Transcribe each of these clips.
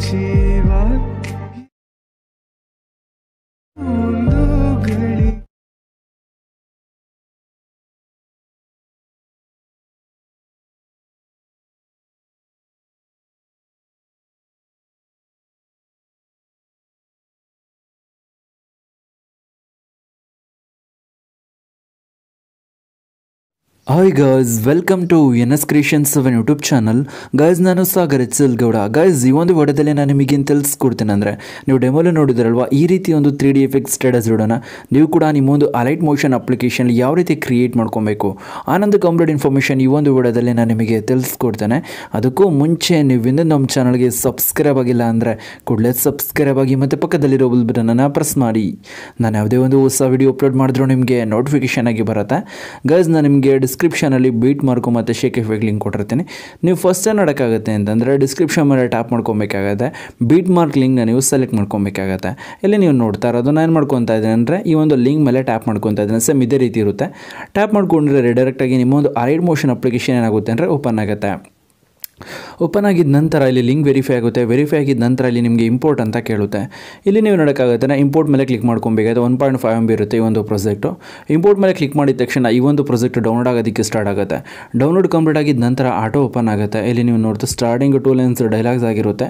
Shiva hi guys welcome to N S creation seven YouTube channel guys ನಾನು Sagar H Gowda guys ಈ ಒಂದು ಒಡೆದಲ್ಲಿ ನಾನು ನಿಮಗೇನು ತಿಳಿಸ್ಕೊಡ್ತೇನೆ ಅಂದರೆ ನೀವು ಡೆಮೋಲಿ ನೋಡಿದ್ರಲ್ವ ಈ ರೀತಿ ಒಂದು ತ್ರೀ ಡಿ ಎಫೆಕ್ಟ್ ಸ್ಟೇಟಸ್ ಇಡೋಣ ನೀವು ಕೂಡ ನಿಮ್ಮೊಂದು ಅಲೈಟ್ ಮೋಷನ್ ಅಪ್ಲಿಕೇಶನ್ ಯಾವ ರೀತಿ ಕ್ರಿಯೇಟ್ ಮಾಡ್ಕೊಬೇಕು ಆನಂದ ಕಂಪ್ಲೀಟ್ ಇನ್ಫಾರ್ಮೇಷನ್ ಈ ಒಂದು ಒಡೆದಲ್ಲಿ ನಾನು ನಿಮಗೆ ತಿಳಿಸ್ಕೊಡ್ತೇನೆ ಅದಕ್ಕೂ ಮುಂಚೆ ನೀವು ನಮ್ಮ ಚಾನಲ್ಗೆ ಸಬ್ಸ್ಕ್ರೈಬ್ ಆಗಿಲ್ಲ ಅಂದರೆ ಕೂಡಲೇ ಸಬ್ಸ್ಕ್ರೈಬ್ ಆಗಿ ಮತ್ತು ಪಕ್ಕದಲ್ಲಿರೋ ಬಟನನ್ನು ಪ್ರೆಸ್ ಮಾಡಿ ನಾನು ಯಾವುದೇ ಒಂದು ಹೊಸ ವಿಡಿಯೋ ಅಪ್ಲೋಡ್ ಮಾಡಿದ್ರು ನಿಮಗೆ ನೋಟಿಫಿಕೇಶನ್ ಆಗಿ ಬರುತ್ತೆ ಗಾಯ್ಸ್ ನಾನು ನಿಮಗೆ ಡಿಸ್ ಡಿಸ್ಕ್ರಿಪ್ಷನಲ್ಲಿ ಬೀಟ್ ಮಾರ್ಕು ಮತ್ತು ಶೇಕ್ ಎಫೆಕ್ಟ್ ಲಿಂಕ್ ಕೊಟ್ಟಿರ್ತೀನಿ ನೀವು ಫಸ್ಟ್ ಏನು ಮಾಡೋಕ್ಕಾಗುತ್ತೆ ಅಂತಂದರೆ ಡಿಸ್ಕ್ರಿಪ್ಷನ್ ಮೇಲೆ ಟ್ಯಾಪ್ ಮಾಡ್ಕೊಬೇಕಾಗತ್ತೆ ಬೀಟ್ ಮಾರ್ಕ್ ಲಿಂಕ್ನ ನೀವು ಸೆಲೆಕ್ಟ್ ಮಾಡ್ಕೊಬೇಕಾಗತ್ತೆ ಇಲ್ಲಿ ನೀವು ನೋಡ್ತಾ ಇರೋದು ನಾನು ಏನು ಮಾಡ್ಕೊತಾ ಇದ್ದೀನಿ ಅಂದರೆ ಈ ಒಂದು ಲಿಂಕ್ ಮೇಲೆ ಟ್ಯಾಪ್ ಮಾಡ್ಕೊತಾ ಇದ್ದೀನಿ ಸೇಮ್ ಇದೇ ರೀತಿ ಇರುತ್ತೆ ಟ್ಯಾಪ್ ಮಾಡ್ಕೊಂಡ್ರೆ ಡೈರೆಕ್ಟಾಗಿ ನಿಮ್ಮೊಂದು ಒಂದು ಮೋಷನ್ ಅಪ್ಲಿಕೇಶನ್ ಏನಾಗುತ್ತೆ ಅಂದರೆ ಓಪನ್ ಆಗುತ್ತೆ ಓಪನ್ ಆಗಿದ ನಂತರ ಇಲ್ಲಿ ಲಿಂಕ್ ವೆರಿಫೈ ಆಗುತ್ತೆ ವೆರಿಫೈ ಆಗಿದ ನಂತರ ಇಲ್ಲಿ ನಿಮಗೆ ಇಂಪೋರ್ಟ್ ಅಂತ ಕೇಳುತ್ತೆ ಇಲ್ಲಿ ನೀವು ನೋಡೋಕ್ಕಾಗುತ್ತೆ ನಾ ಇಂಪೋರ್ಟ್ ಮೇಲೆ ಕ್ಲಿಕ್ ಮಾಡ್ಕೊಬೇಕಾದ್ರೆ one point five M B ಇರುತ್ತೆ ಈ ಒಂದು ಪ್ರಾಜೆಕ್ಟು ಇಂಪೋರ್ಟ್ ಮೇಲೆ ಕ್ಲಿಕ್ ಮಾಡಿದ ತಕ್ಷಣ ಈ ಒಂದು ಪ್ರಾಜೆಕ್ಟ್ ಡೌನ್ಲೋಡ್ ಆಗೋದಕ್ಕೆ ಸ್ಟಾರ್ಟ್ ಆಗುತ್ತೆ ಡೌನ್ಲೋಡ್ ಕಂಪ್ಲೀಟ್ ಆಗಿದ ನಂತರ ಆಟೋ ಓಪನ್ ಆಗುತ್ತೆ ಇಲ್ಲಿ ನೀವು ನೋಡ್ತಾ ಸ್ಟಾರ್ಟಿಂಗ್ ಟೂ ಲೈನ್ಸ್ ಡೈಲಾಗ್ಸ್ ಆಗಿರುತ್ತೆ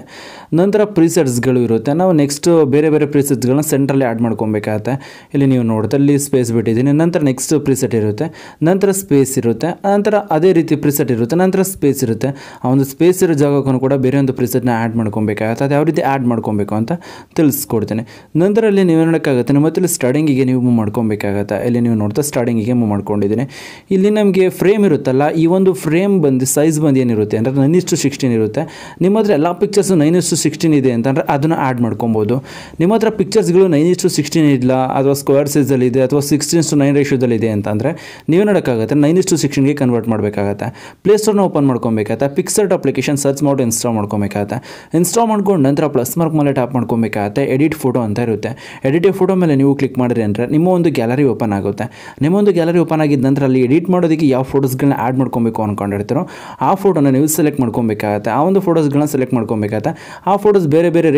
ನಂತರ ಪ್ರೀಸೆಟ್ಸ್ಗಳು ಇರುತ್ತೆ ನಾವು ನೆಕ್ಸ್ಟ್ ಬೇರೆ ಬೇರೆ ಪ್ರೀಸೆಟ್ಸ್ಗಳನ್ನ ಸೆಂಟ್ರಲ್ಲಿ ಆ್ಯಡ್ ಮಾಡ್ಕೊಬೇಕಾಗುತ್ತೆ ಇಲ್ಲಿ ನೀವು ನೋಡ್ತಾ ಇಲ್ಲಿ ಸ್ಪೇಸ್ ಬಿಟ್ಟಿದ್ದೀನಿ ನಂತರ ನೆಕ್ಸ್ಟ್ ಪ್ರೀಸೆಟ್ ಇರುತ್ತೆ ನಂತರ ಸ್ಪೇಸ್ ಇರುತ್ತೆ ನಂತರ ಅದೇ ರೀತಿ ಪ್ರಿಸೆಟ್ ಇರುತ್ತೆ ನಂತರ ಸ್ಪೇಸ್ ಇರುತ್ತೆ ಅವನು ಒಂದು ಸ್ಪೇಸ್ ಇರೋ ಜಾಗಕ್ಕೂ ಕೂಡ ಬೇರೆ ಒಂದು ಪ್ರಿಸೆಟ್ನ ಆ್ಯಡ್ ಮಾಡ್ಕೊಬೇಕಾಗುತ್ತೆ ಅದು ಯಾವ ರೀತಿ ಆ್ಯಡ್ ಮಾಡ್ಕೊಬೇಕು ಅಂತ ತಿಳಿಸ್ಕೊಡ್ತೇನೆ ನಂತರ ಅಲ್ಲಿ ನೀವು ನೋಡೋಕ್ಕಾಗುತ್ತೆ ಮತ್ತು ಇಲ್ಲಿ ಸ್ಟಾರ್ಟಿಂಗಿಗೆ ನೀವು ಮೂವ್ ಮಾಡ್ಕೊಬೇಕಾಗತ್ತೆ ಇಲ್ಲಿ ನೀವು ನೋಡ್ತಾ ಸ್ಟಾರ್ಟಿಂಗಿಗೆ ಮೂವ್ ಮಾಡ್ಕೊಂಡಿದ್ದೀನಿ ಇಲ್ಲಿ ನಮಗೆ ಫ್ರೇಮ್ ಇರುತ್ತಲ್ಲ ಈ ಒಂದು ಫ್ರೇಮ್ ಬಂದು ಸೈಜ್ ಬಂದು ಏನಿರುತ್ತೆ ಅಂದರೆ ನೈನ್ ಇಷ್ಟು ಸಿಕ್ಸ್ಟೀನ್ ಇರುತ್ತೆ ನಿಮ್ಮ ಹತ್ರ ಎಲ್ಲ ಪಿಕ್ಚರ್ಸು ನೈನ್ ಇಷ್ಟು ಸಿಕ್ಸ್ಟೀನ್ ಇದೆ ಅಂತಂದರೆ ಅದನ್ನು ಆ್ಯಡ್ ಮಾಡ್ಕೊಬೋದು ನಿಮ್ಮ ಹತ್ರ ಪಿಕ್ಚರ್ಸ್ಗಳು ನೈನ್ ಇಷ್ಟು ಸಿಕ್ಸ್ಟೀನ್ ಇಲ್ಲ ಅಥವಾ ಸ್ಕ್ವೇರ್ ಇದೆ ಅಥವಾ ಸಿಕ್ಸ್ಟೀನ್ ಟು ನೈನ್ ರೇಷ್ಯೋದಲ್ಲಿ ಇದೆ ಅಂತಂದರೆ ನೀವು ನೋಡೋಕ್ಕಾಗುತ್ತೆ ನೈನ್ ಇಷ್ಟು ಸಿಕ್ಸ್ಟೀನ್ಗೆ ಕನ್ವರ್ಟ್ ಮಾಡಬೇಕಾಗತ್ತೆ ಸ್ಟೋರ್ನ ಓಪನ್ ಮಾಡ್ಕೊಬೇಕಾಗತ್ತೆ ಪಿಕ್ಸರ್ ಅಪ್ಲಿಕೇಶನ್ ಸರ್ಚ್ ಮಾಡಿ ಇನ್ಸ್ಟಾಲ್ ಮಾಡ್ಕೊಬೇಕಾಗುತ್ತೆ ಇನ್ಸ್ಟಾಲ್ ಮಾಡ್ಕೊಂಡು ನಂತರ ಪ್ಲಸ್ ಮಾರ್ಕ್ ಮೇಲೆ ಟ್ಯಾಪ್ ಮಾಡ್ಕೊಬೇಕಾಗುತ್ತೆ ಎಡಿಟ್ ಫೋಟೋ ಅಂತ ಇರುತ್ತೆ ಎಡಿಟ್ ಫೋಟೋ ಮೇಲೆ ನೀವು ಕ್ಲಿಕ್ ಮಾಡಿರಿ ಅಂದರೆ ನಿಮ್ಮ ಒಂದು ಗ್ಯಾಲರಿ ಓಪನ್ ಆಗುತ್ತೆ ನಿಮ್ಮ ಒಂದು ಗ್ಯಾಲರಿ ಓಪನ್ ಆಗಿದ್ದ ನಂತರ ಅಲ್ಲಿ ಎಡಿಟ್ ಮಾಡೋದಕ್ಕೆ ಯಾವ ಫೋಟೋಸ್ಗಳನ್ನ ಆ್ಯಡ್ ಮಾಡ್ಕೊಬೇಕು ಅಂದ್ಕೊಂಡಿರ್ತಾರೋ ಆ ಫೋಟೋನ ನೀವು ಸೆಲೆಕ್ಟ್ ಮಾಡ್ಕೊಬೇಕಾಗುತ್ತೆ ಆ ಒಂದು ಫೋಟೋಸ್ಗಳನ್ನ ಸೆಲೆಕ್ಟ್ ಮಾಡ್ಕೊಬೇಕಾಗುತ್ತೆ ಆ ಫೋಟೋಸ್ ಬೇರೆ ಬೇರೆ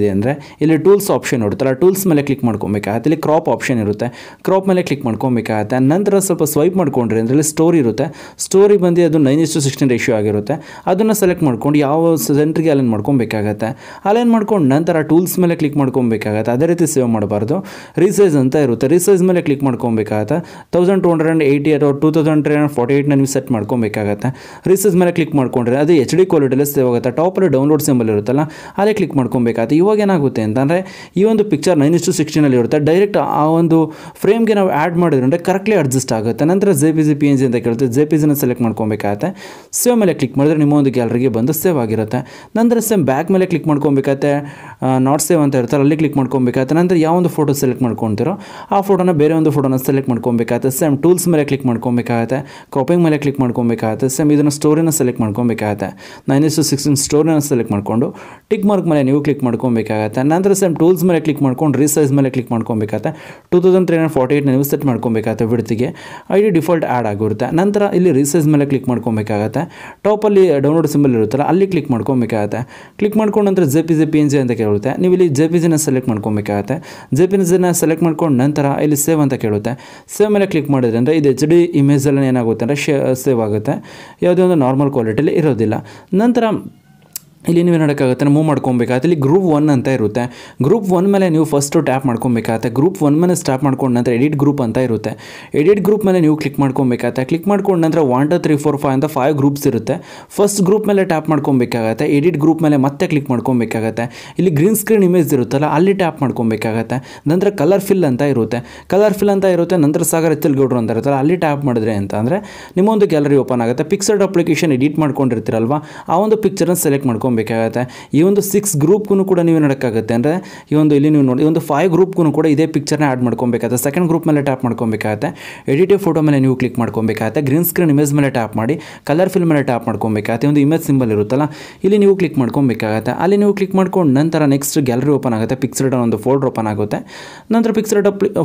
ಇದೆ ಅಂದರೆ ಇಲ್ಲಿ ಟೂಲ್ಸ್ ಆಪ್ಷನ್ ಇರುತ್ತಲ್ಲ ಟೂಲ್ಸ್ ಮೇಲೆ ಕ್ಲಿಕ್ ಮಾಡ್ಕೊಬೇಕಾಗುತ್ತೆ ಇಲ್ಲಿ ಕ್ರಾಪ್ ಆಪ್ಷನ್ ಇರುತ್ತೆ ಕ್ರಾಪ್ ಮೇಲೆ ಕ್ಲಿಕ್ ಮಾಡ್ಕೊಬೇಕಾಗುತ್ತೆ ನಂತರ ಸ್ವಲ್ಪ ಸ್ವೈಪ್ ಮಾಡ್ಕೊಂಡ್ರೆ ಅಂದರೆ ಇಲ್ಲಿ ಸ್ಟೋರಿ ಇರುತ್ತೆ ಸ್ಟೋರಿ ಬಂದು ಅದು ನೈನ್ ಇಷ್ಟು ಸಿಕ್ಸ್ಟೀನ್ ರೇಷ್ಯೋ ಆಗಿರುತ್ತೆ ಅದು ಅದನ್ನು ಸೆಲೆಕ್ಟ್ ಮಾಡ್ಕೊಂಡು ಯಾವ ಸೆಂಟ್ರಿಗೆ ಅಲೈನ್ ಮಾಡ್ಕೊಬೇಕಾಗತ್ತೆ ಅಲೈನ್ ಮಾಡ್ಕೊಂಡು ನಂತರ ಟೂಲ್ಸ್ ಮೇಲೆ ಕ್ಲಿಕ್ ಮಾಡ್ಕೊಬೇಕಾಗತ್ತೆ ಅದೇ ರೀತಿ ಸೇವ್ ಮಾಡಬಾರ್ದು ರಿಸೈಸ್ ಅಂತ ಇರುತ್ತೆ ರಿಸೈಸ್ ಮೇಲೆ ಕ್ಲಿಕ್ ಮಾಡ್ಕೊಬೇಕಾಗತ್ತೆ thousand two hundred and eighty ಅಥವಾ two thousand three hundred forty ಏಯ್ಟ್ನ ನೀವು ಸೆಟ್ ಮಾಡ್ಕೊಬೇಕಾಗತ್ತೆ ರಿಸೈಸ್ ಮೇಲೆ ಕ್ಲಿಕ್ ಮಾಡ್ಕೊಂಡ್ರೆ ಅದು ಎಚ್ ಡಿ ಕ್ವಾಲಿಟಿಯಲ್ಲಿ ಸೇವ್ ಆಗುತ್ತೆ ಟಾಪಲ್ಲಿ ಡೌನ್ಲೋಡ್ ಸಿಂಬಲ್ ಇರುತ್ತಲ್ಲ ಅದೇ ಕ್ಲಿಕ್ ಮಾಡ್ಕೊಬೇಕಾಗುತ್ತೆ ಇವಾಗ ಏನಾಗುತ್ತೆ ಅಂತಂದರೆ ಈ ಒಂದು ಪಿಕ್ಚರ್ ನೈನ್ ಇಷ್ಟು ಸಿಕ್ಸ್ಟಿನಲ್ಲಿ ಇರುತ್ತೆ ಡೈರೆಕ್ಟ್ ಆ ಒಂದು ಫ್ರೇಮ್ಗೆ ನಾವು ಆ್ಯಡ್ ಮಾಡಿದ್ರೆ ಕರೆಕ್ಟ್ಲಿ ಅಡ್ಜಸ್ಟ್ ಆಗುತ್ತೆ ನಂತರ J P G P N G ಅಂತ ಕೇಳುತ್ತೆ ಜೆ ಪಿ ಜಿನ ಸೆಲೆಕ್ಟ್ ಮಾಡ್ಕೊಬೇಕಾಗತ್ತೆ ಸೇವ್ ಮೇಲೆ ಕ್ಲಿಕ್ ಮಾಡಿದ್ರೆ ನಿಮ್ಮ ಒಂದು ಒಂದು ಗ್ಯಾಲರಿಗೆ ಬಂದು ಸೇವ್ ಆಗಿರುತ್ತೆ ನಂತರ ಸೇಮ್ ಬ್ಯಾಕ್ ಮೇಲೆ ಕ್ಲಿಕ್ ಮಾಡ್ಕೊಬೇಕಾಗತ್ತೆ ನಾಟ್ ಸೇವ್ ಅಂತ ಇರ್ತಾರೆ ಅಲ್ಲಿ ಕ್ಲಿಕ್ ಮಾಡ್ಕೊಬೇಕಾಗತ್ತೆ ನಂತರ ಯಾವ ಒಂದು ಫೋಟೋ ಸೆಲೆಕ್ಟ್ ಮಾಡ್ಕೊತಿರೋ ಆ ಫೋಟೋನ ಬೇರೆ ಒಂದು ಫೋಟೋನ ಸೆಲೆಕ್ಟ್ ಮಾಡ್ಕೊಬೇಕಾಗತ್ತೆ ಸೇಮ್ ಟೂಲ್ಸ್ ಮೇಲೆ ಕ್ಲಿಕ್ ಮಾಡ್ಕೊಬೇಕಾಗತ್ತೆ ಕಾಪಿಂಗ್ ಮೇಲೆ ಕ್ಲಿಕ್ ಮಾಡ್ಕೊಬೇಕಾಗತ್ತೆ ಸೇಮ್ ಇದನ್ನು ಸ್ಟೋರಿನ ಸೆಲೆಕ್ಟ್ ಮಾಡ್ಕೊಬೇಕಾಗತ್ತೆ ನೈನ್ ಟು ಸಿಕ್ಸ್ಟೀನ್ ಸ್ಟೋರಿನ ಸೆಲೆಕ್ಟ್ ಮಾಡಿಕೊಂಡು ಟಿಕ್ ಮಾರ್ಕ್ ಮೇಲೆ ನೀವು ಕ್ಲಿಕ್ ಮಾಡ್ಕೊಬೇಕಾಗತ್ತೆ ನಂತರ ಸೇಮ್ ಟೂಲ್ಸ್ ಮೇಲೆ ಕ್ಲಿಕ್ ಮಾಡ್ಕೊಂಡು ರೀಸೈಸ್ ಮೇಲೆ ಕ್ಲಿಕ್ ಮಾಡ್ಕೊಬೇಕಾಗತ್ತೆ two thousand three hundred forty eight ನೀವು ಸೆಟ್ ಮಾಡ್ಕೊಬೇಕಾಗತ್ತೆ ವಿಡ್ತಿಗೆ ಐ ಡಿ ಡಿಫಾಲ್ಟ್ ಆ್ಯಡ್ ಆಗಿರುತ್ತೆ ನಂತರ ಇಲ್ಲಿ ರೀಸೈಸ್ ಮೇಲೆ ಕ್ಲಿಕ್ ಮಾಡ್ಕೊಬೇಕಾಗತ್ತೆ ಟಾಪಲ್ಲಿ ಡೌನ್ ಡೌನ್ಲೋಡ್ ಸಿಂಬಲ್ ಇರುತ್ತಲ್ಲ ಅಲ್ಲಿ ಕ್ಲಿಕ್ ಮಾಡ್ಕೊಬೇಕಾಗುತ್ತೆ ಕ್ಲಿಕ್ ಮಾಡ್ಕೊಂಡು ನಂತರ J P J P N G ಅಂತ ಕೇಳುತ್ತೆ ನೀವು ಇಲ್ಲಿ ಜೆ ಪಿ ಜಿನ ಸೆಲೆಕ್ಟ್ ಮಾಡ್ಕೊಬೇಕಾಗುತ್ತೆ ಜೆ ಪಿ ಜಿನ ಸೆಲೆಕ್ಟ್ ಮಾಡ್ಕೊಂಡು ನಂತರ ಇಲ್ಲಿ ಸೇವ್ ಅಂತ ಕೇಳುತ್ತೆ ಸೇವ್ ಮೇಲೆ ಕ್ಲಿಕ್ ಮಾಡಿದ್ರೆ ಅಂದರೆ ಇದು ಎಚ್ ಡಿ ಇಮೇಜಲ್ಲಿ ಏನಾಗುತ್ತೆ ಅಂದರೆ ಶೇ ಸೇವ್ ಆಗುತ್ತೆ ಯಾವುದೇ ಒಂದು ನಾರ್ಮಲ್ ಕ್ವಾಲಿಟಿಯಲ್ಲಿ ಇರೋದಿಲ್ಲ ನಂತರ ಇಲ್ಲಿ ನೀವು ನೋಡೋಕ್ಕಾಗುತ್ತೆ ಮೂವ್ ಮಾಡ್ಕೊಬೇಕಾಗುತ್ತೆ ಇಲ್ಲಿ ಗ್ರೂಪ್ ಒನ್ ಅಂತ ಇರುತ್ತೆ ಗ್ರೂಪ್ ಒನ್ ಮೇಲೆ ನೀವು ಫಸ್ಟು ಟ್ಯಾಪ್ ಮಾಡ್ಕೊಬೇಕಾಗುತ್ತೆ ಗ್ರೂಪ್ ಒನ್ ಮೇಲೆ ಸ್ಟಾಪ್ ಮಾಡ್ಕೊಂಡ ನಂತರ ಎಡಿಟ್ ಗ್ರೂಪ್ ಅಂತ ಇರುತ್ತೆ ಎಡಿಟ್ ಗ್ರೂಪ್ ಮೇಲೆ ನೀವು ಕ್ಲಿಕ್ ಮಾಡ್ಕೊಬೇಕಾಗುತ್ತೆ ಕ್ಲಿಕ್ ಮಾಡ್ಕೊಂಡು ನಂತರ one two three four five ಅಂತ ಫೈವ್ ಗ್ರೂಪ್ಸ್ ಇರುತ್ತೆ ಫಸ್ಟ್ ಗ್ರೂಪ್ ಮೇಲೆ ಟ್ಯಾಪ್ ಮಾಡ್ಕೊಬೇಕಾಗತ್ತೆ ಎಡಿಟ್ ಗ್ರೂಪ್ ಮೇಲೆ ಮತ್ತೆ ಕ್ಲಿಕ್ ಮಾಡ್ಕೊಬೇಕಾಗುತ್ತೆ ಇಲ್ಲಿ ಗ್ರೀನ್ ಸ್ಕ್ರೀನ್ ಇಮೇಜ್ ಇರುತ್ತಲ್ಲ ಅಲ್ಲಿ ಟ್ಯಾಪ್ ಮಾಡ್ಕೊಬೇಕಾಗತ್ತೆ ನಂತರ ಕಲರ್ ಫಿಲ್ ಅಂತ ಇರುತ್ತೆ ಕಲರ್ ಫಿಲ್ ಅಂತ ಇರುತ್ತೆ ನಂತರ ಸಾಗರ ಗೌಡ್ರು ಅಂತ ಇರುತ್ತಲ್ಲ ಅಲ್ಲಿ ಟ್ಯಾಪ್ ಮಾಡಿದ್ರೆ ಅಂತ ಅಂದರೆ ನಿಮ್ಮೊಂದು ಗ್ಯಾಲರಿ ಓಪನ್ ಆಗುತ್ತೆ ಪಿಕ್ಸರ್ಡ್ ಅಪ್ಲಿಕೇಶನ್ ಎಡಿಟ್ ಮಾಡ್ಕೊಂಡಿರ್ತೀರಲ್ವಾ ಆ ಒಂದು ಪಿಕ್ಚರ್ನ ಸೆಲೆಕ್ಟ್ ಮಾಡ್ಕೊಂಡು ಮಾಡ್ಕೊಬೇಕಾಗತ್ತೆ ಈ ಒಂದು ಸಿಕ್ಸ್ ಗ್ರೂಪ್ಗೂ ಕೂಡ ನೀವು ನೋಡೋಕ್ಕಾಗುತ್ತೆ ಅಂದರೆ ಈ ಒಂದು ಇಲ್ಲಿ ನೀವು ನೋಡಿ ಒಂದು ಫೈವ್ ಗ್ರೂಪ್ಗೂ ಕೂಡ ಇದೇ ಪಿಕ್ಚರ್ನ ಆ್ಯಡ್ ಮಾಡ್ಕೊಬೇಕಾಗುತ್ತೆ ಸೆಕೆಂಡ್ ಗ್ರೂಪ್ ಮೇಲೆ ಟ್ಯಾಪ್ ಮಾಡ್ಕೊಬೇಕಾಗುತ್ತೆ ಎಡಿಟಿವ್ ಫೋಟೋ ಮೇಲೆ ನೀವು ಕ್ಲಿಕ್ ಮಾಡ್ಕೊಬೇಕಾಗುತ್ತೆ ಗ್ರೀನ್ ಸ್ಕ್ರೀನ್ ಇಮೇಜ್ ಮೇಲೆ ಟ್ಯಾಪ್ ಮಾಡಿ ಕಲರ್ ಫಿಲ್ ಮೇಲೆ ಟ್ಯಾಪ್ ಮಾಡ್ಕೊಬೇಕಾಗುತ್ತೆ ಒಂದು ಇಮೇಜ್ ಸಿಂಬಲ್ ಇರುತ್ತಲ್ಲ ಇಲ್ಲಿ ನೀವು ಕ್ಲಿಕ್ ಮಾಡ್ಕೊಬೇಕಾಗುತ್ತೆ ಅಲ್ಲಿ ನೀವು ಕ್ಲಿಕ್ ಮಾಡ್ಕೊಂಡು ನಂತರ ನೆಕ್ಸ್ಟ್ ಗ್ಯಾಲರಿ ಓಪನ್ ಆಗುತ್ತೆ ಪಿಕ್ಚರ್ ಒಂದು ಫೋಲ್ಡರ್ ಓಪನ್ ಆಗುತ್ತೆ ನಂತರ ಪಿಕ್ಚರ್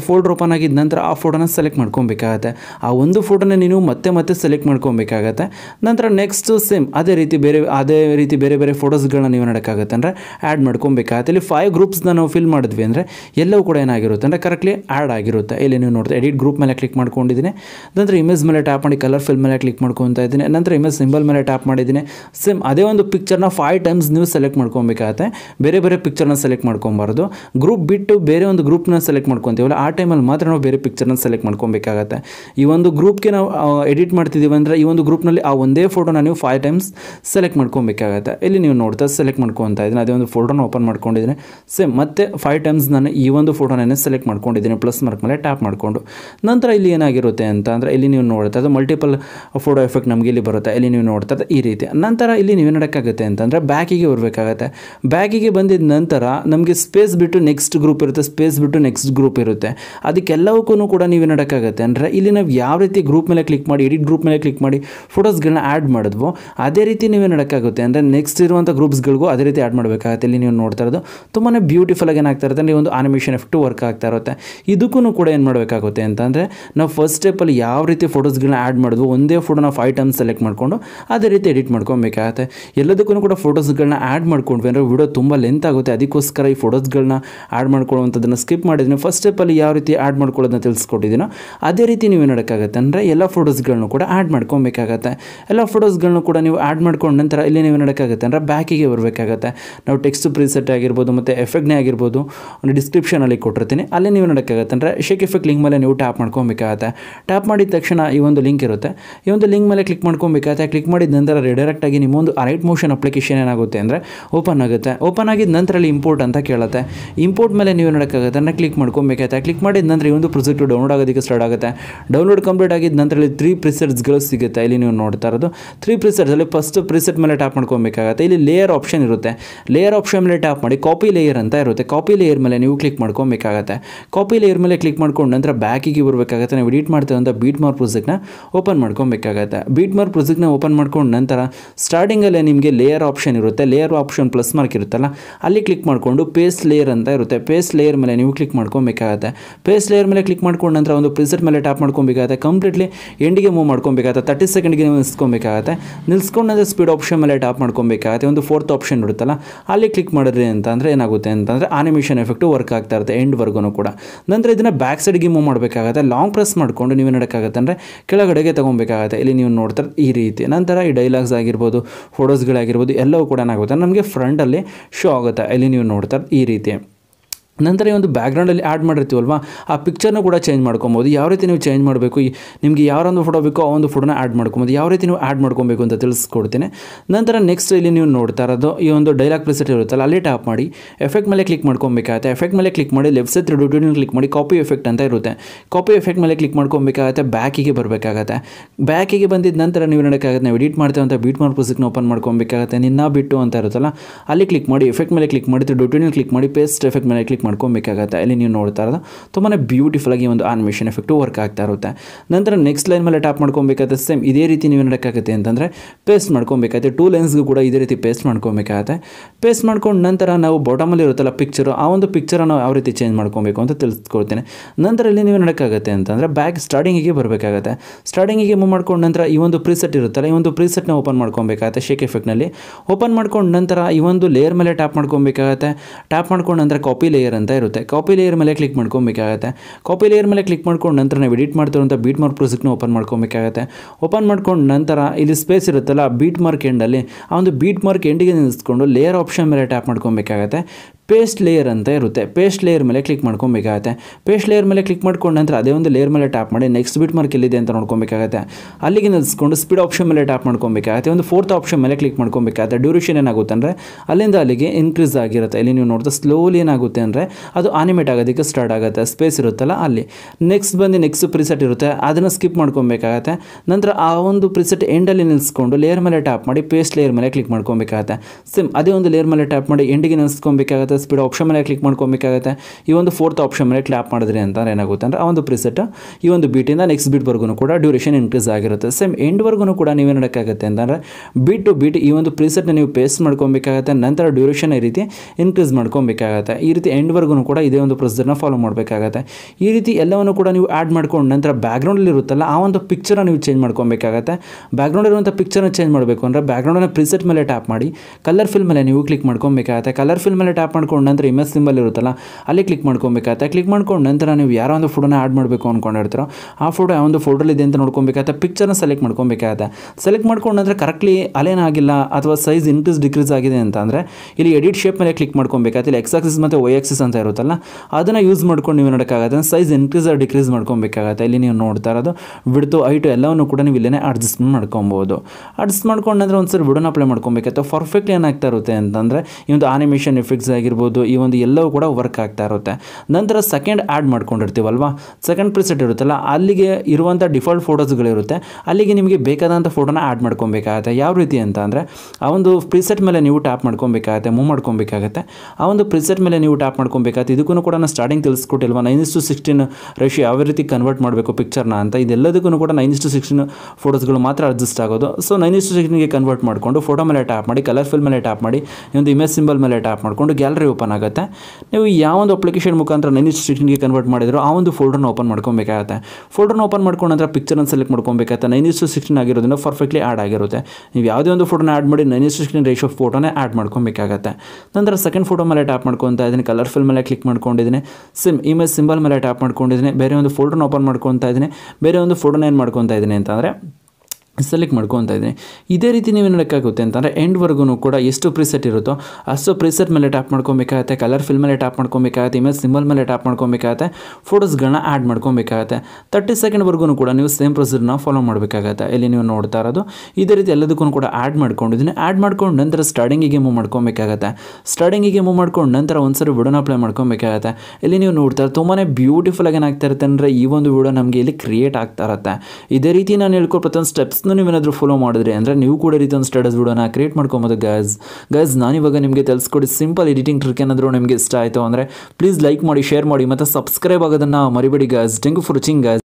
ಫೋಲ್ಡರ್ ಓಪನ್ ಆಗಿದ ನಂತರ ಆ ಫೋಟೋನ ಸೆಲೆಕ್ಟ್ ಮಾಡ್ಕೊಬೇಕಾಗುತ್ತೆ ಆ ಒಂದು ಫೋಟೋನ ನೀವು ಮತ್ತೆ ಮತ್ತೆ ಸೆಲೆಕ್ಟ್ ಮಾಡ್ಕೊಬೇಕಾಗತ್ತೆ ನಂತರ ನೆಕ್ಸ್ಟ್ ಸೇಮ್ ಅದೇ ರೀತಿ ಬೇರೆ ಅದೇ ರೀತಿ ಬೇರೆ ಬೇರೆ ಬೇರೆ ಫೋಟೋಸ್ಗಳನ್ನ ನೀವು ಮಾಡೋಕ್ಕಾಗುತ್ತೆ ಅಂದರೆ ಆ್ಯಡ್ ಮಾಡ್ಕೊಬೇಕಾಗುತ್ತೆ ಇಲ್ಲಿ ಫೈವ್ ಗ್ರೂಪ್ಸ್ನ ನಾವು ಫಿಲ್ ಮಾಡಿದ್ವಿ ಅಂದರೆ ಎಲ್ಲವೂ ಕೂಡ ಏನಾಗಿರುತ್ತೆ ಅಂದರೆ ಕರೆಕ್ಟ್ಲಿ ಆ್ಯಡ್ ಆಗಿರುತ್ತೆ ಇಲ್ಲಿ ನೀವು ನೋಡ್ತಾ ಎಡಿಟ್ ಗ್ರೂಪ್ ಮೇಲೆ ಕ್ಲಿಕ್ ಮಾಡ್ಕೊಂಡಿದ್ದೀನಿ ನಂತರ ಇಮೇಜ್ ಮೇಲೆ ಟ್ಯಾಪ್ ಮಾಡಿ ಕಲರ್ ಫಿಲ್ ಮೇಲೆ ಕ್ಲಿಕ್ ಮಾಡ್ಕೊತಾ ಇದ್ದೀನಿ ನಂತರ ಇಮೇಜ್ ಸಿಂಬಲ್ ಮೇಲೆ ಟ್ಯಾಪ್ ಮಾಡಿದ್ದೀನಿ ಸೇಮ್ ಅದೇ ಒಂದು ಪಿಕ್ಚರ್ನ ಫೈವ್ ಟೈಮ್ಸ್ ನೀವು ಸೆಲೆಕ್ಟ್ ಮಾಡ್ಕೊಬೇಕಾಗತ್ತೆ ಬೇರೆ ಬೇರೆ ಪಿಕ್ಚರ್ನ ಸೆಲೆಕ್ಟ್ ಮಾಡ್ಕೊಬಾರ್ದು ಗ್ರೂಪ್ ಬಿಟ್ಟು ಬೇರೆ ಒಂದು ಗ್ರೂಪ್ನ ಸೆಲೆಕ್ಟ್ ಮಾಡ್ಕೊತೀವಲ್ಲ ಆ ಟೈಮಲ್ಲಿ ಮಾತ್ರ ನಾವು ಬೇರೆ ಪಿಕ್ಚರ್ನ ಸೆಲೆಕ್ಟ್ ಮಾಡ್ಕೊಬೇಕಾಗತ್ತೆ ಈ ಒಂದು ಗ್ರೂಪ್ಗೆ ನಾವು ಎಡಿಟ್ ಮಾಡ್ತಿದ್ದೀವಿ ಅಂದರೆ ಈ ಒಂದು ಗ್ರೂಪ್ನಲ್ಲಿ ಆ ಒಂದೇ ಫೋಟೋನ ನೀವು ಫೈವ್ ಟೈಮ್ಸ್ ಸೆಲೆಕ್ಟ್ ಮಾಡ್ಕೊಬೇಕಾಗತ್ತೆ ಇಲ್ಲಿ ನೀವು ನೋಡ್ತಾ ಸೆಲೆಕ್ಟ್ ಮಾಡ್ಕೊತ ಇದ್ದೀನಿ ಅದೇ ಒಂದು ಫೋಟೋನ ಓಪನ್ ಮಾಡ್ಕೊಂಡಿದ್ದೀನಿ ಸೇಮ್ ಮತ್ತೆ ಫೈವ್ ಟೈಮ್ಸ್ ನಾನು ಈ ಒಂದು ಫೋಟೋನೇ ಸೆಲೆಕ್ಟ್ ಮಾಡ್ಕೊಂಡಿದ್ದೀನಿ ಪ್ಲಸ್ ಮಾರ್ಕ್ ಮೇಲೆ ಟ್ಯಾಪ್ ಮಾಡಿಕೊಂಡು ನಂತರ ಇಲ್ಲಿ ಏನಾಗಿರುತ್ತೆ ಅಂತ ಅಂದರೆ ಇಲ್ಲಿ ನೀವು ನೋಡ್ತಾ ಅದು ಮಲ್ಟಿಪಲ್ ಫೋಟೋ ಎಫೆಕ್ಟ್ ನಮಗೆ ಇಲ್ಲಿ ಬರುತ್ತೆ ಇಲ್ಲಿ ನೀವು ನೋಡ್ತಾ ಈ ರೀತಿ ನಂತರ ಇಲ್ಲಿ ನೀವು ನೋಡೋಕ್ಕಾಗುತ್ತೆ ಅಂತಂದರೆ ಬ್ಯಾಕಿಗೆ ಬರಬೇಕಾಗತ್ತೆ ಬ್ಯಾಕಿಗೆ ಬಂದಿದ ನಂತರ ನಮಗೆ ಸ್ಪೇಸ್ ಬಿಟ್ಟು ನೆಕ್ಸ್ಟ್ ಗ್ರೂಪ್ ಇರುತ್ತೆ ಸ್ಪೇಸ್ ಬಿಟ್ಟು ನೆಕ್ಸ್ಟ್ ಗ್ರೂಪ್ ಇರುತ್ತೆ ಅದಕ್ಕೆಲ್ಲವಕ್ಕೂ ಕೂಡ ನೀವು ನೋಡೋಕ್ಕಾಗತ್ತೆ ಅಂದರೆ ಇಲ್ಲಿ ನಾವು ಯಾವ ರೀತಿ ಗ್ರೂಪ್ ಮೇಲೆ ಕ್ಲಿಕ್ ಮಾಡಿ ಎಡಿಟ್ ಗ್ರೂಪ್ ಮೇಲೆ ಕ್ಲಿಕ್ ಮಾಡಿ ಫೋಟೋಸ್ಗಳನ್ನ ಆ್ಯಡ್ ಮಾಡಿದ್ವೋ ಅದೇ ರೀತಿ ನೀವೇ ನೋಡೋಕ್ಕಾಗುತ್ತೆ ಅಂದರೆ ನೆಕ್ಸ್ಟ್ ಇರುವಂಥ ಗ್ರೂಪ್ಸ್ಗಳಿಗೂ ಅದೇ ರೀತಿ ಆ್ಯಡ್ ಮಾಡಬೇಕಾಗುತ್ತೆ ಇಲ್ಲಿ ನೀವು ನೋಡ್ತಾ ಇರೋದು ತುಂಬಾ ಬ್ಯೂಟಿಫುಲ್ಲಾಗಿ ಏನಾಗ್ತಾ ಇರುತ್ತೆ ಅಂದರೆ ಒಂದು ಆನಿಮೇಷನ್ ಎಫ್ಟು ವರ್ಕ್ ಆಗ್ತಾ ಇರುತ್ತೆ ಇದಕ್ಕೂ ಕೂಡ ಏನು ಮಾಡಬೇಕಾಗುತ್ತೆ ಅಂತಂದರೆ ನಾವು ಫಸ್ಟ್ ಸ್ಟೆಪ್ಪಲ್ಲಿ ಯಾವ ರೀತಿ ಫೋಟೋಸ್ಗಳನ್ನ ಆ್ಯಡ್ ಮಾಡಿದ್ವು ಒಂದೇ ಫೋಟೋನ ನಾವು ಫೈವ್ ಸೆಲೆಕ್ಟ್ ಮಾಡಿಕೊಂಡು ಅದೇ ರೀತಿ ಎಡಿಟ್ ಮಾಡ್ಕೊಬೇಕಾಗತ್ತೆ ಎಲ್ಲದಕ್ಕೂ ಕೂಡ ಫೋಟೋಸ್ಗಳನ್ನ ಆ್ಯಡ್ ಮಾಡ್ಕೊಂಡ್ವಿ ಅಂದರೆ ವಿಡಿಯೋ ತುಂಬ ಲೆಂತ್ ಆಗುತ್ತೆ ಅದಕ್ಕೋಸ್ಕರ ಈ ಫೋಟೋಸ್ಗಳನ್ನ ಆ್ಯಡ್ ಮಾಡ್ಕೊಳ್ಳುವಂಥದ್ದನ್ನು ಸ್ಕಿಪ್ ಮಾಡಿದ್ದೀನಿ ಫಸ್ಟ್ ಸ್ಟೆಪ್ಪಲ್ಲಿ ಯಾವ ರೀತಿ ಆ್ಯಡ್ ಮಾಡ್ಕೊಳ್ಳೋದನ್ನ ತಿಳಿಸ್ಕೊಟ್ಟಿದ್ದೀನೋ ಅದೇ ರೀತಿ ನೀವು ಏನಾಗುತ್ತೆ ಅಂದರೆ ಎಲ್ಲ ಫೋಟೋಸ್ಗಳನ್ನೂ ಕೂಡ ಆ್ಯಡ್ ಮಾಡ್ಕೊಬೇಕಾಗತ್ತೆ ಎಲ್ಲ ಫೋಟೋಸ್ಗಳನ್ನು ಕೂಡ ನೀವು ಆ್ಯಡ್ ಮಾಡ್ಕೊಂಡ ನಂತರ ಇಲ್ಲಿ ನೀವು ಏನಾಗುತ್ತೆ ಅಂದರೆ ಬ್ಯಾಕಿಗೆ ಬರಬೇಕಾಗತ್ತೆ ನಾವು ಟೆಕ್ಸ್ಟ್ ಪ್ರೀಸೆಟ್ ಆಗಿರ್ಬೋದು ಮತ್ತು ಎಫೆಕ್ಟ್ನೇ ಆಗಿರ್ಬೋದು ಒಂದು ಡಿಸ್ಕ್ರಿಪ್ಷನಲ್ಲಿ ಕೊಟ್ಟಿರ್ತೀನಿ ಅಲ್ಲಿ ನೀವು ನೋಡೋಕ್ಕಾಗತ್ತೆ ಅಂದರೆ ಶೇಕ್ ಎಫೆಕ್ಟ್ ಲಿಂಕ್ ಮೇಲೆ ನೀವು ಟ್ಯಾಪ್ ಮಾಡ್ಕೊಬೇಕಾಗತ್ತೆ ಟ್ಯಾಪ್ ಮಾಡಿದ ತಕ್ಷಣ ಈ ಒಂದು ಲಿಂಕ್ ಇರುತ್ತೆ ಈ ಒಂದು ಲಿಂಕ್ ಮೇಲೆ ಕ್ಲಿಕ್ ಮಾಡ್ಕೊಬೇಕಾಗತ್ತೆ ಕ್ಲಿಕ್ ಮಾಡಿದ ನಂತರ ರಿಡೈರೆಕ್ಟಾಗಿ ನಿಮ್ಮೊಂದು ರೈಟ್ ಮೋಷನ್ ಅಪ್ಲಿಕೇಶನ್ ಏನಾಗುತ್ತೆ ಅಂದರೆ ಓಪನ್ ಆಗುತ್ತೆ ಓಪನ್ ಆಗಿದ ನಂತರ ಅಲ್ಲಿ ಇಂಪೋರ್ಟ್ ಅಂತ ಕೇಳುತ್ತೆ ಇಂಪೋರ್ಟ್ ಮೇಲೆ ನೀವು ನೋಡೋಕ್ಕಾಗುತ್ತೆ ಅಂದರೆ ಕ್ಲಿಕ್ ಮಾಡ್ಕೊಬೇಕಾಗುತ್ತೆ ಕ್ಲಿಕ್ ಮಾಡಿದ ನಂತರ ಈ ಒಂದು ಪ್ರೊಜೆಕ್ಟ್ ಡೌನ್ಲೋಡ್ ಆಗೋದಕ್ಕೆ ಸ್ಟಾರ್ಟ್ ಆಗುತ್ತೆ ಡೌನ್ಲೋಡ್ ಕಂಪ್ಲೀಟ್ ಆಗಿದ ನಂತರ ಇಲ್ಲಿ ತ್ರೀ ಪ್ರಿಸೆಟ್ಸ್ಗಳು ಸಿಗುತ್ತೆ ಇಲ್ಲಿ ನೀವು ನೋಡ್ತಾ ಇರೋದು ತ್ರೀ ಪ್ರಿಸೆಟ್ಸಲ್ಲಿ ಫಸ್ಟ್ ಪ್ರಿಸೆಟ್ ಮೇಲೆ ಟ್ಯಾಪ್ ಮಾಡ್ಕೊಬೇಕಾಗತ್ತೆ ಇಲ್ಲಿ ಇಲ್ಲಿ ಲೇಯರ್ ಆಪ್ಷನ್ ಇರುತ್ತೆ ಲೇಯರ್ ಆಪ್ಷನ್ ಮೇಲೆ ಟ್ಯಾಪ್ ಮಾಡಿ ಕಾಪಿ ಲೇಯರ್ ಅಂತ ಇರುತ್ತೆ ಕಾಪಿ ಲೇಯರ್ ಮೇಲೆ ನೀವು ಕ್ಲಿಕ್ ಮಾಡ್ಕೊಬೇಕಾಗತ್ತೆ ಕಾಪಿ ಲೇಯರ್ ಮೇಲೆ ಕ್ಲಿಕ್ ಮಾಡ್ಕೊಂಡು ನಂತರ ಬ್ಯಾಕಿಗೆ ಬರಬೇಕಾಗತ್ತೆ ನಾವು ಎಡಿಟ್ ಅಂತ ಬೀಟ್ ಮಾರ್ ಪ್ರೊಜೆಕ್ಟ್ನ ಓಪನ್ ಮಾಡ್ಕೊಬೇಕಾಗತ್ತೆ ಬೀಟ್ ಮಾರ್ ಪ್ರೊಜೆಕ್ಟ್ನ ಓಪನ್ ಮಾಡ್ಕೊಂಡು ನಂತರ ಸ್ಟಾರ್ಟಿಂಗಲ್ಲೇ ನಿಮಗೆ ಲೇಯರ್ ಆಪ್ಷನ್ ಇರುತ್ತೆ ಲೇಯರ್ ಆಪ್ಷನ್ ಪ್ಲಸ್ ಮಾರ್ಕ್ ಇರುತ್ತಲ್ಲ ಅಲ್ಲಿ ಕ್ಲಿಕ್ ಮಾಡಿಕೊಂಡು ಪೇಸ್ಟ್ ಲೇಯರ್ ಅಂತ ಇರುತ್ತೆ ಪೇಸ್ಟ್ ಲೇಯರ್ ಮೇಲೆ ನೀವು ಕ್ಲಿಕ್ ಮಾಡ್ಕೊಬೇಕಾಗತ್ತೆ ಪೇಸ್ ಲೇಯರ್ ಮೇಲೆ ಕ್ಲಿಕ್ ಮಾಡ್ಕೊಂಡು ನಂತರ ಒಂದು ಪ್ರಿಸೆಟ್ ಮೇಲೆ ಟ್ಯಾಪ್ ಮಾಡ್ಕೊಬೇಕಾಗತ್ತೆ ಕಂಪ್ಲೀಟ್ಲಿ ಎಂಡಿಗೆ ಮೂವ್ ಮಾಡ್ಕೊಬೇಕಾಗತ್ತೆ ತರ್ಟಿ ಸೆಕೆಂಡ್ಗೆ ನಿಲ್ಲಿಸ್ಕೊಬೇಕಾಗತ್ತೆ ನಿಲ್ಸ್ಕೊಂಡು ನಂತರ ಸ್ಪೀಡ್ ಆಪ್ಷನ್ ಮೇಲೆ ಟ್ಯಾಪ್ ಮಾಡ್ಕೊಬೇಕಾಗತ್ತೆ ಒಂದು ಫೋರ್ತ್ ಆಪ್ಷನ್ ಇರುತ್ತಲ್ಲ ಅಲ್ಲಿ ಕ್ಲಿಕ್ ಮಾಡಿದ್ರಿ ಅಂತಂದರೆ ಏನಾಗುತ್ತೆ ಅಂತಂದರೆ ಆನಿಮೇಷನ್ ಎಫೆಕ್ಟು ವರ್ಕ್ ಆಗ್ತಾ ಇರುತ್ತೆ ಎಂಡ್ ವರ್ಗೂ ಕೂಡ ನಂತರ ಇದನ್ನು ಬ್ಯಾಕ್ ಸೈಡ್ಗೆ ಮೂವ್ ಮಾಡಬೇಕಾಗುತ್ತೆ ಲಾಂಗ್ ಪ್ರೆಸ್ ಮಾಡಿಕೊಂಡು ನೀವು ಏನಕ್ಕಾಗುತ್ತೆ ಅಂದರೆ ಕೆಳಗಡೆಗೆ ತೊಗೊಬೇಕಾಗತ್ತೆ ಇಲ್ಲಿ ನೀವು ನೋಡ್ತಾರೆ ಈ ರೀತಿ ನಂತರ ಈ ಡೈಲಾಗ್ಸ್ ಆಗಿರ್ಬೋದು ಫೋಟೋಸ್ಗಳಾಗಿರ್ಬೋದು ಎಲ್ಲವೂ ಕೂಡ ಏನಾಗುತ್ತೆ ನಮಗೆ ಫ್ರಂಟಲ್ಲಿ ಶೋ ಆಗುತ್ತೆ ಇಲ್ಲಿ ನೀವು ನೋಡ್ತಾರೆ ಈ ರೀತಿ ನಂತರ ಈ ಒಂದು ಬ್ಯಾಕ್ಗ್ರೌಂಡಲ್ಲಿ ಆ್ಯಡ್ ಮಾಡಿರ್ತೀವಲ್ವಾ ಆ ಪಿಕ್ಚರ್ನ ಕೂಡ ಚೇಂಜ್ ಮಾಡ್ಕೊಬೋದು ಯಾವ ರೀತಿ ನೀವು ಚೇಂಜ್ ಮಾಡಬೇಕು ಈ ನಿಮಗೆ ಯಾರೊಂದು ಫೋಟೋ ಬೇಕೋ ಆ ಒಂದು ಫೋಟೋನ ಆ್ಯಡ್ ಮಾಡ್ಕೊಬೋದು ಯಾವ ರೀತಿ ನೀವು ಆ್ಯಡ್ ಮಾಡ್ಕೊಬೇಕು ಅಂತ ತಿಳಿಸ್ಕೊಡ್ತೀನಿ ನಂತರ ನೆಕ್ಸ್ಟ್ ಇಲ್ಲಿ ನೀವು ನೋಡ್ತಾ ಇರೋದು ಈ ಒಂದು ಡೈಲಾಗ್ ಪ್ರಿಸೆಟ್ ಇರುತ್ತಲ್ಲ ಅಲ್ಲಿ ಟ್ಯಾಪ್ ಮಾಡಿ ಎಫೆಕ್ಟ್ ಮೇಲೆ ಕ್ಲಿಕ್ ಮಾಡ್ಕೊಬೇಕಾಗುತ್ತೆ ಎಫೆಕ್ಟ್ ಮೇಲೆ ಕ್ಲಿಕ್ ಮಾಡಿ ಲೆಫ್ಟ್ ಸೈಡ್ ತ್ರೀ ಕ್ಲಿಕ್ ಮಾಡಿ ಕಾಪಿ ಎಫೆಕ್ಟ್ ಅಂತ ಇರುತ್ತೆ ಕಾಪಿ ಎಫೆಕ್ಟ್ ಮೇಲೆ ಕ್ಲಿಕ್ ಮಾಡ್ಕೊಬೇಕಾಗುತ್ತೆ ಬ್ಯಾಕಿಗೆ ಬರಬೇಕಾಗತ್ತೆ ಬ್ಯಾಕಿಗೆ ಬಂದಿದ್ದ ನಂತರ ನೀವು ನೋಡೋಕ್ಕಾಗುತ್ತೆ ನಾವು ಎಡಿಟ್ ಮಾಡ್ತೇವೆ ಅಂತ ಬೀಟ್ ಮಾರ್ಕ್ ಪ್ರೋಸಿಕ್ನ ಓಪನ್ ಮಾಡ್ಕೊಬೇಕಾಗುತ್ತೆ ನಿನ್ನ ಬಿಟ್ಟು ಅಂತ ಇರುತ್ತಲ್ಲ ಅಲ್ಲಿ ಕ್ಲಿಕ್ ಮಾಡಿ ಎಫೆಕ್ಟ್ ಮೇಲೆ ಕ್ಲಿಕ್ ಮಾಡಿ ತ್ರೀ ಕ್ಲಿಕ್ ಮಾಡಿ ಪೇಸ್ಟ್ ಎಫೆಕ್ಟ್ ಮೇಲೆ ಕ್ಲಿಕ್ ಮಾಡಿ ಮಾಡ್ಕೊಬೇಕಾಗತ್ತೆ ಅಲ್ಲಿ ನೀವು ನೋಡ್ತಾ ಇರೋದು ತುಂಬಾ ಆಗಿ ಒಂದು ಆನಿಮೇಷನ್ ಎಫೆಕ್ಟ್ ವರ್ಕ್ ಆಗ್ತಾ ಇರುತ್ತೆ ನಂತರ ನೆಕ್ಸ್ಟ್ ಲೈನ್ ಮೇಲೆ ಟ್ಯಾಪ್ ಮಾಡ್ಕೊಬೇಕಾದ್ರೆ ಸೇಮ್ ಇದೇ ರೀತಿ ನೀವು ಮಾಡೋಕ್ಕಾಗುತ್ತೆ ಅಂತಂದರೆ ಪೇಸ್ಟ್ ಮಾಡ್ಕೊಬೇಕಾಗುತ್ತೆ ಟೂ ಲೆನ್ಸ್ಗೂ ಕೂಡ ಇದೇ ರೀತಿ ಪೇಸ್ಟ್ ಮಾಡ್ಕೊಬೇಕಾಗತ್ತೆ ಪೇಸ್ಟ್ ಮಾಡ್ಕೊಂಡು ನಂತರ ನಾವು ಬಾಟಮಲ್ಲಿ ಇರುತ್ತಲ್ಲ ಪಿಕ್ಚರು ಆ ಒಂದು ಪಿಕ್ಚರನ್ನು ನಾವು ಯಾವ ರೀತಿ ಚೇಂಜ್ ಮಾಡ್ಕೊಬೇಕು ಅಂತ ತಿಳಿಸ್ಕೊಳ್ತೇನೆ ನಂತರ ಇಲ್ಲಿ ನೀವು ಮಾಡೋಕ್ಕಾಗತ್ತೆ ಅಂತಂದರೆ ಬ್ಯಾಗ್ ಸ್ಟಾರ್ಟಿಂಗಿಗೆ ಬರಬೇಕಾಗತ್ತೆ ಸ್ಟಾರ್ಟಿಂಗಿಗೆ ಮೂವ್ ಮಾಡ್ಕೊಂಡು ನಂತರ ಈ ಒಂದು ಪ್ರೀಸೆಟ್ ಇರುತ್ತಲ್ಲ ಈ ಒಂದು ಪ್ರೀಸೆಟ್ನ ಓಪನ್ ಮಾಡ್ಕೊಬೇಕಾಗತ್ತೆ ಶೇಕ್ ಎಫೆಕ್ಟ್ನಲ್ಲಿ ಓಪನ್ ಮಾಡ್ಕೊಂಡು ನಂತರ ಈ ಒಂದು ಲೇಯರ್ ಮೇಲೆ ಟ್ಯಾಪ್ ಮಾಡ್ಕೊಬೇಕಾಗತ್ತೆ ಟ್ಯಾಪ್ ಮಾಡ್ಕೊಂಡು ನಂತರ ಕಾಪಿ ಲೇಯರ್ ಲೇಯರ್ ಅಂತ ಇರುತ್ತೆ ಕಾಪಿ ಲೇಯರ್ ಮೇಲೆ ಕ್ಲಿಕ್ ಮಾಡ್ಕೊಬೇಕಾಗತ್ತೆ ಕಾಪಿ ಲೇಯರ್ ಮೇಲೆ ಕ್ಲಿಕ್ ಮಾಡ್ಕೊಂಡು ನಂತರ ನಾವು ಎಡಿಟ್ ಮಾಡ್ತಿರೋಂಥ ಬೀಟ್ ಮಾರ್ಕ್ ಪ್ರೊಸೆಕ್ಟ್ನ ಓಪನ್ ಮಾಡ್ಕೊಬೇಕಾಗತ್ತೆ ಓಪನ್ ಮಾಡ್ಕೊಂಡು ನಂತರ ಇಲ್ಲಿ ಸ್ಪೇಸ್ ಇರುತ್ತಲ್ಲ ಬೀಟ್ ಮಾರ್ಕ್ ಎಂಡಲ್ಲಿ ಆ ಒಂದು ಬೀಟ್ ಮಾರ್ಕ್ ಎಂಡಿಗೆ ನಿಲ್ಲಿಸ್ಕೊಂಡು ಲೇಯರ್ ಆಪ್ಷನ್ ಮೇಲೆ ಟ್ಯಾಪ್ ಮಾಡ್ಕೊಬೇಕಾಗತ್ತೆ ಪೇಸ್ಟ್ ಲೇಯರ್ ಅಂತ ಇರುತ್ತೆ ಪೇಸ್ಟ್ ಲೇಯರ್ ಮೇಲೆ ಕ್ಲಿಕ್ ಮಾಡ್ಕೊಬೇಕಾಗತ್ತೆ ಪೇಸ್ಟ್ ಲೇಯರ್ ಮೇಲೆ ಕ್ಲಿಕ್ ಮಾಡ್ಕೊಂಡು ನಂತರ ಅದೇ ಒಂದು ಲೇಯರ್ ಮೇಲೆ ಟ್ಯಾಪ್ ಮಾಡಿ ನೆಕ್ಸ್ಟ್ ಬಿಟ್ ಮಾರ್ಕ್ ಎಲ್ಲಿದೆ ಅಂತ ನೋಡ್ಕೊಬೇಕಾಗತ್ತೆ ಅಲ್ಲಿಗೆ ನಿಲ್ಸ್ಕೊಂಡು ಸ್ಪೀಡ್ ಆಪ್ಷನ್ ಮೇಲೆ ಟ್ಯಾಪ್ ಮಾಡ್ಕೊಬೇಕಾಗತ್ತೆ ಒಂದು ಫೋರ್ತ್ ಆಪ್ಷನ್ ಮೇಲೆ ಕ್ಲಿಕ್ ಮಾಡ್ಕೊಬೇಕಾಗತ್ತೆ ಡ್ಯೂರೇಷನ್ ಏನಾಗುತ್ತೆ ಅಂದರೆ ಅಲ್ಲಿಂದ ಅಲ್ಲಿಗೆ ಇನ್ಕ್ರೀಸ್ ಆಗಿರುತ್ತೆ ಇಲ್ಲಿ ನೀವು ನೋಡ್ತಾ ಸ್ಲೋಲಿ ಏನಾಗುತ್ತೆ ಅಂದರೆ ಅದು ಆನಿಮೇಟ್ ಆಗೋದಕ್ಕೆ ಸ್ಟಾರ್ಟ್ ಆಗುತ್ತೆ ಸ್ಪೇಸ್ ಇರುತ್ತಲ್ಲ ಅಲ್ಲಿ ನೆಕ್ಸ್ಟ್ ಬಂದು ನೆಕ್ಸ್ಟ್ ಪ್ರಿಸೆಟ್ ಇರುತ್ತೆ ಅದನ್ನು ಸ್ಕಿಪ್ ಮಾಡ್ಕೊಬೇಕಾಗತ್ತೆ ನಂತರ ಆ ಒಂದು ಪ್ರಿಸೆಟ್ ಎಂಡಲ್ಲಿ ನಿಲ್ಸ್ಕೊಂಡು ಲೇಯರ್ ಮೇಲೆ ಟ್ಯಾಪ್ ಮಾಡಿ ಪೇಸ್ಟ್ ಲೇಯರ್ ಮೇಲೆ ಕ್ಲಿಕ್ ಮಾಡ್ಕೊಬೇಕಾಗತ್ತೆ ಸಿಮ್ ಅದೇ ಒಂದು ಲೇಯರ್ ಮೇಲೆ ಟ್ಯಾಪ್ ಮಾಡಿ ಎಂಡಿಗೆ ನೆನೆಸ್ಕೊಬೇಕಾಗತ್ತೆ ಸ್ಪೀಡ್ ಆಪ್ಷನ್ ಮೇಲೆ ಕ್ಲಿಕ್ ಮಾಡ್ಕೊಬೇಕಾಗುತ್ತೆ ಈ ಒಂದು ಫೋರ್ತ್ ಆಪ್ಷನ್ ಮೇಲೆ ಕ್ಲಾಪ್ ಮಾಡಿದ್ರೆ ಅಂತ ಏನಾಗುತ್ತೆ ಅಂದರೆ ಆ ಒಂದು ಪ್ರಿಸೆಟ್ ಈ ಒಂದು ಬೀಟಿಂದ ನೆಕ್ಸ್ಟ್ ಬೀಟ್ವರೆಗೂ ಕೂಡ ಡ್ಯೂರೇಷನ್ ಇನ್ಕ್ರೀಸ್ ಆಗಿರುತ್ತೆ ಸೇಮ್ ಎಂಡ್ವರೆಗೂ ಕೂಡ ನೀವು ಮಾಡೋಕ್ಕಾಗುತ್ತೆ ಅಂತಂದರೆ ಬೀಟ್ ಟು ಬೀಟ್ ಈ ಒಂದು ಪ್ರಿಸೆಟ್ನ ನೀವು ಪೇಸ್ಟ್ ಮಾಡ್ಕೊಬೇಕಾಗುತ್ತೆ ನಂತರ ಡ್ಯೂರೇಷನ್ ಈ ರೀತಿ ಇನ್ಕ್ರೀಸ್ ಮಾಡ್ಕೊಬೇಕಾಗುತ್ತೆ ಈ ರೀತಿ ಎಂಡ್ವರೆಗೂ ಕೂಡ ಇದೇ ಒಂದು ಪ್ರೊಸೀಜರ್ನ ಫಾಲೋ ಮಾಡಬೇಕಾಗತ್ತೆ ಈ ರೀತಿ ಎಲ್ಲವನ್ನು ಕೂಡ ನೀವು ಆ್ಯಡ್ ಮಾಡ್ಕೊಂಡು ನಂತರ ಬ್ಯಾಕ್ಗ್ರೌಂಡಲ್ಲಿ ಇರುತ್ತಲ್ಲ ಆ ಒಂದು ಪಿಕ್ಚರ್ ನೀವು ಚೇಂಜ್ ಮಾಡ್ಕೊಬೇಕಾಗತ್ತೆ ಬ್ಯಾಕ್ಗ್ರೌಂಡ್ ಇರುವಂಥ ಪಿಕ್ಚರ್ನ ಚೇಂಜ್ ಮಾಡಬೇಕು ಅಂದರೆ ಬ್ಯಾಕ್ಗ್ರೌಂಡನ್ನು ಪ್ರಿಸೆಟ್ ಮೇಲೆ ಟ್ಯಾಪ್ ಮಾಡಿ ಕಲರ್ ಫಿಲ್ ಮೇಲೆ ನೀವು ಕ್ಲಿಕ್ ಮಾಡ್ಕೊಬೇಕಾಗತ್ತೆ ಕಲರ್ ಫಿಲ್ ಮೇಲೆ ಟ್ಯಾಪ್ ಮಾಡ್ಕೊಂಡು ನಂತರ ಇಮೇಜ್ ಸಿಂಬಲ್ ಇರುತ್ತಲ್ಲ ಅಲ್ಲಿ ಕ್ಲಿಕ್ ಮಾಡ್ಕೊಬೇಕಾಗತ್ತೆ ಕ್ಲಿಕ್ ಮಾಡ್ಕೊಂಡು ನಂತರ ನೀವು ಯಾರೋ ಒಂದು ಫೋಟೋನ ಆ್ಯಡ್ ಮಾಡಬೇಕು ಅಂದ್ಕೊಂಡಿರ್ತೀರೋ ಆ ಫೋಟೋ ಯಾವೊಂದು ಒಂದು ಇದೆ ಅಂತ ನೋಡ್ಕೊಬೇಕಾಗತ್ತೆ ಪಿಕ್ಚರ್ನ ಸೆಲೆಕ್ಟ್ ಮಾಡ್ಕೊಬೇಕಾಗತ್ತೆ ಸೆಲೆಕ್ಟ್ ಮಾಡ್ಕೊಂಡು ನಂತರ ಕರೆಕ್ಟ್ಲಿ ಅಲ್ಲೇನಾಗಿಲ್ಲ ಅಥವಾ ಸೈಜ್ ಇನ್ಕ್ರೀಸ್ ಡಿಕ್ರೀಸ್ ಆಗಿದೆ ಅಂತ ಅಂದರೆ ಇಲ್ಲಿ ಎಡಿಟ್ ಶೇಪ್ ಮೇಲೆ ಕ್ಲಿಕ್ ಮಾಡ್ಕೊಬೇಕಾಗತ್ತೆ ಇಲ್ಲಿ ಎಕ್ಸಾಕ್ಸಿಸ್ ಮತ್ತು ವೈ ಎಕ್ಸಿಸ್ ಅಂತ ಇರುತ್ತಲ್ಲ ಅದನ್ನು ಯೂಸ್ ಮಾಡ್ಕೊಂಡು ನೀವು ನೋಡೋಕ್ಕಾಗತ್ತೆ ಸೈಜ್ ಇನ್ಕ್ರೀಸ್ ಡಿಕ್ರೀಸ್ ಮಾಡ್ಕೊಬೇಕಾಗತ್ತೆ ಇಲ್ಲಿ ನೀವು ನೋಡ್ತಾ ಇರೋದು ಬಿಡ್ತು ಐಟು ಎಲ್ಲವನ್ನು ಕೂಡ ನೀವು ಇಲ್ಲೇ ಅಡ್ಜಸ್ಟ್ ಮಾಡ್ಕೊಬೋದು ಅಡ್ಜಸ್ಟ್ ಮಾಡ್ಕೊಂಡು ನಂತರ ಒಂದ್ಸರಿ ವಿಡೋನ ಅಪ್ಲೈ ಮಾಡ್ಕೊಬೇಕಾಗತ್ತೆ ಪರ್ಫೆಕ್ಟ್ ಏನಾಗ್ತಾ ಇರುತ್ತೆ ಅಂತಂದರೆ ಈ ಒಂದು ಆನಿಮೇಷನ್ ಎಫೆಕ್ಟ್ಸ್ ಆಗಿರ್ಬೋದು ಆಗಿರ್ಬೋದು ಈ ಒಂದು ಎಲ್ಲವೂ ಕೂಡ ವರ್ಕ್ ಆಗ್ತಾ ಇರುತ್ತೆ ನಂತರ ಸೆಕೆಂಡ್ ಆ್ಯಡ್ ಮಾಡ್ಕೊಂಡಿರ್ತೀವಲ್ವಾ ಸೆಕೆಂಡ್ ಪ್ರಿಸೆಟ್ ಇರುತ್ತಲ್ಲ ಅಲ್ಲಿಗೆ ಇರುವಂಥ ಡಿಫಾಲ್ಟ್ ಫೋಟೋಸ್ಗಳಿರುತ್ತೆ ಅಲ್ಲಿಗೆ ನಿಮಗೆ ಬೇಕಾದಂಥ ಫೋಟೋನ ಆ್ಯಡ್ ಮಾಡ್ಕೊಬೇಕಾಗತ್ತೆ ಯಾವ ರೀತಿ ಅಂತ ಅಂದರೆ ಆ ಒಂದು ಪ್ರಿಸೆಟ್ ಮೇಲೆ ನೀವು ಟ್ಯಾಪ್ ಮಾಡ್ಕೊಬೇಕಾಗತ್ತೆ ಮೂವ್ ಮಾಡ್ಕೊಬೇಕಾಗತ್ತೆ ಆ ಒಂದು ಪ್ರಿಸೆಟ್ ಮೇಲೆ ನೀವು ಟ್ಯಾಪ್ ಮಾಡ್ಕೊಬೇಕಾಗತ್ತೆ ಇದಕ್ಕೂ ಕೂಡ ನಾನು ಸ್ಟಾರ್ಟಿಂಗ್ ತಿಳಿಸ್ಕೊಟ್ಟಿಲ್ವ ನೈನ್ ಟು ಸಿಕ್ಸ್ಟೀನ್ ರೇಷಿಯೋ ಯಾವ ರೀತಿ ಕನ್ವರ್ಟ್ ಮಾಡಬೇಕು ಪಿಕ್ಚರ್ನ ಅಂತ ಇದೆಲ್ಲದಕ್ಕೂ ಕೂಡ ನೈನ್ ಟು ಸಿಕ್ಸ್ಟೀನ್ ಫೋಟೋಸ್ಗಳು ಮಾತ್ರ ಅಡ್ಜಸ್ಟ್ ಆಗೋದು ಸೊ ನೈನ್ ಟು ಸಿಕ್ಸ್ಟೀನ್ಗೆ ಕನ್ವರ್ಟ್ ಮಾಡಿಕೊಂಡು ಫೋಟೋ ಮೇಲೆ ಟ್ಯಾಪ್ ಮಾಡಿ ಕಲರ್ ಮೇಲೆ ಟ್ಯಾಪ್ ಮಾಡಿ ಒಂದು ಇಮೇಜ್ ಸಿಂಬಲ್ ಮೇಲೆ ಟ್ಯಾಪ್ ಮಾಡ್ಕೊಂಡು ಗ್ಯಾಲರಿ ಓಪನ್ ಆಗುತ್ತೆ ನೀವು ಯಾವೊಂದು ಅಪ್ಲಿಕೇಶನ್ ಮುಖಾಂತರ ನೈನ್ ಸ್ಟೇಷನ್ಗೆ ಕನ್ವರ್ಟ್ ಮಾಡಿದ್ರು ಆ ಒಂದು ಫೋಲ್ಡರ್ನ ಓಪನ್ ಮಾಡ್ಕೊಬೇಕಾಗುತ್ತೆ ಫೋಲ್ಡರ್ನ ಓಪನ್ ಮಾಡ್ಕೊಂಡು ನಂತರ ಅನ್ನು ಸೆಲೆಕ್ಟ್ ಮಾಡ್ಕೊಬೇಕಾಗುತ್ತೆ ನೈನ್ ಇಸ್ಟು ಸಿಕ್ಸ್ಟೀನ್ ಆಗಿರೋದ್ರಿಂದ ಪರ್ಫೆಕ್ಟ್ಲಿ ಆ್ಯಡ್ ಆಗಿರುತ್ತೆ ನೀವು ಯಾವುದೇ ಒಂದು ಫೋಟೋನ ಆ್ಯಡ್ ಮಾಡಿ ನೈನ್ ಇಸ್ಟು ಸಿಕ್ಸ್ಟೀನ್ ರೇಷೋ ಫೋಟೋನೇ ಆ್ಯಡ್ ಮಾಡ್ಕೊಬೇಕಾಗುತ್ತೆ ನಂತರ ಸೆಕೆಂಡ್ ಫೋಟೋ ಮೇಲೆ ಟ್ಯಾಪ್ ಮಾಡ್ಕೊತಾ ಇದ್ದೀನಿ ಕಲರ್ ಫಿಲ್ ಮೇಲೆ ಕ್ಲಿಕ್ ಮಾಡ್ಕೊಂಡಿದ್ದೀನಿ ಸಿಮ್ ಇಮೇಜ್ ಸಿಂಬಲ್ ಮೇಲೆ ಟ್ಯಾಪ್ ಮಾಡ್ಕೊಂಡಿದ್ದೀನಿ ಬೇರೆ ಒಂದು ಫೋಲ್ಡ್ರನ್ನ ಓಪನ್ ಮಾಡ್ಕೊತಾ ಇದ್ದೀನಿ ಬೇರೆ ಒಂದು ಫೋಟೋನ ಏನು ಮಾಡ್ಕೊತ ಇದ್ದೀನಿ ಅಂತಂದರೆ ಸೆಲೆಕ್ಟ್ ಮಾಡ್ಕೊತಾ ಇದ್ದೀನಿ ಇದೇ ರೀತಿ ನೀವು ನೋಡೋಕ್ಕಾಗುತ್ತೆ ಅಂತಂದರೆ ಎಂಡ್ವರೆಗೂ ಕೂಡ ಎಷ್ಟು ಪ್ರಿಸೆಟ್ ಇರುತ್ತೋ ಅಷ್ಟು ಪ್ರಿಸೆಟ್ ಮೇಲೆ ಟ್ಯಾಪ್ ಮಾಡ್ಕೊಬೇಕಾಗುತ್ತೆ ಕಲರ್ ಫಿಲ್ ಮೇಲೆ ಟ್ಯಾಪ್ ಮಾಡ್ಕೊಬೇಕಾಗುತ್ತೆ ಇಮೇಜ್ ಸಿಂಬಲ್ ಮೇಲೆ ಟ್ಯಾಪ್ ಮಾಡ್ಕೊಬೇಕಾಗತ್ತೆ ಫೋಟೋಸ್ಗಳನ್ನ ಆ್ಯಡ್ ಮಾಡ್ಕೊಬೇಕಾಗತ್ತೆ ತರ್ಟಿ ಸೆಕೆಂಡ್ವರೆಗೂ ಕೂಡ ನೀವು ಸೇಮ್ ಪ್ರೊಸೀಜರ್ನ ಫಾಲೋ ಮಾಡಬೇಕಾಗತ್ತೆ ಇಲ್ಲಿ ನೀವು ನೋಡ್ತಾ ಇರೋದು ಇದೇ ರೀತಿ ಎಲ್ಲದಕ್ಕೂ ಕೂಡ ಆ್ಯಡ್ ಮಾಡ್ಕೊಂಡಿದ್ದೀನಿ ಆ್ಯಡ್ ಮಾಡ್ಕೊಂಡು ನಂತರ ಸ್ಟಾರ್ಟಿಂಗಿಗೆ ಮೂವ್ ಮಾಡ್ಕೊಬೇಕಾಗತ್ತೆ ಸ್ಟಾರ್ಟಿಂಗಿಗೆ ಮೂವ್ ಮಾಡ್ಕೊಂಡು ನಂತರ ಒಂದ್ಸರಿ ವಿಡೋನ ಅಪ್ಲೈ ಮಾಡ್ಕೊಬೇಕಾಗತ್ತೆ ಇಲ್ಲಿ ನೀವು ನೋಡ್ತಾ ತುಂಬಾ ಬ್ಯೂಟಿಫುಲ್ ಆಗಿ ಏನಾಗ್ತಾ ಇರುತ್ತೆ ಅಂದರೆ ಈ ಒಂದು ವಿಡೋ ನಮಗೆ ಇಲ್ಲಿ ಕ್ರಿಯೇಟ್ ಆಗ್ತಾ ಇರುತ್ತೆ ಇದೇ ರೀತಿ ನಾನು ಹೇಳ್ಕೊ ಪ್ರತಿಯೊಂದು ಸ್ಟೆಪ್ಸ್ ನೀವು ನೀವೇನಾದರೂ ಫಾಲೋ ಮಾಡಿದ್ರೆ ಅಂದರೆ ನೀವು ಕೂಡ ರೀತಿ ಒಂದು ಸ್ಟೇಟಸ್ ವಿಡಿಯೋನ ಕ್ರಿಯೇಟ್ ಮಾಡ್ಕೊಬೋದು ಗೈಸ್ ಗೈಸ್ ನಾನಿವಾಗ ನಿಮಗೆ ತಲ್ಸ್ಕೊಡಿ ಸಿಂಪಲ್ ಎಡಿಟಿಂಗ್ ಟ್ರಿಕ್ ಏನಾದರೂ ನಿಮಗೆ ಇಷ್ಟ ಆಯಿತು ಅಂದರೆ ಪ್ಲೀಸ್ ಲೈಕ್ ಮಾಡಿ ಶೇರ್ ಮಾಡಿ ಮತ್ತು ಸಬ್ಸ್ಕ್ರೈಬ್ ಆಗೋದನ್ನು ಮರಿಬೇಡಿ guys thank you for watching guys